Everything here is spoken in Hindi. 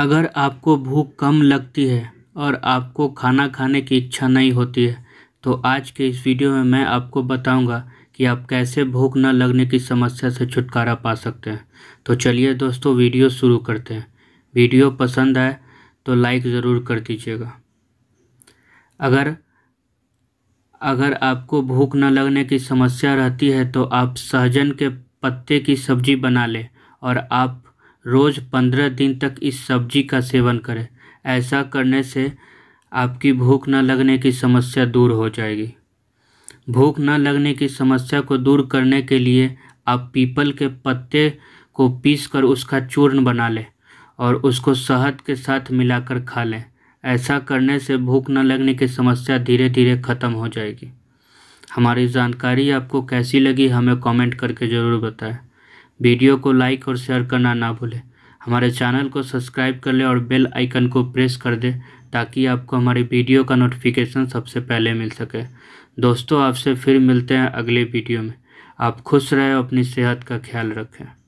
अगर आपको भूख कम लगती है और आपको खाना खाने की इच्छा नहीं होती है तो आज के इस वीडियो में मैं आपको बताऊंगा कि आप कैसे भूख न लगने की समस्या से छुटकारा पा सकते हैं तो चलिए दोस्तों वीडियो शुरू करते हैं वीडियो पसंद आए तो लाइक ज़रूर कर दीजिएगा अगर अगर आपको भूख न लगने की समस्या रहती है तो आप सहजन के पत्ते की सब्ज़ी बना लें और आप रोज़ पंद्रह दिन तक इस सब्जी का सेवन करें ऐसा करने से आपकी भूख न लगने की समस्या दूर हो जाएगी भूख न लगने की समस्या को दूर करने के लिए आप पीपल के पत्ते को पीस कर उसका चूर्ण बना लें और उसको शहद के साथ मिलाकर खा लें ऐसा करने से भूख न लगने की समस्या धीरे धीरे ख़त्म हो जाएगी हमारी जानकारी आपको कैसी लगी हमें कमेंट करके ज़रूर बताएं वीडियो को लाइक और शेयर करना ना भूलें हमारे चैनल को सब्सक्राइब कर लें और बेल आइकन को प्रेस कर दें ताकि आपको हमारी वीडियो का नोटिफिकेशन सबसे पहले मिल सके दोस्तों आपसे फिर मिलते हैं अगले वीडियो में आप खुश रहें अपनी सेहत का ख्याल रखें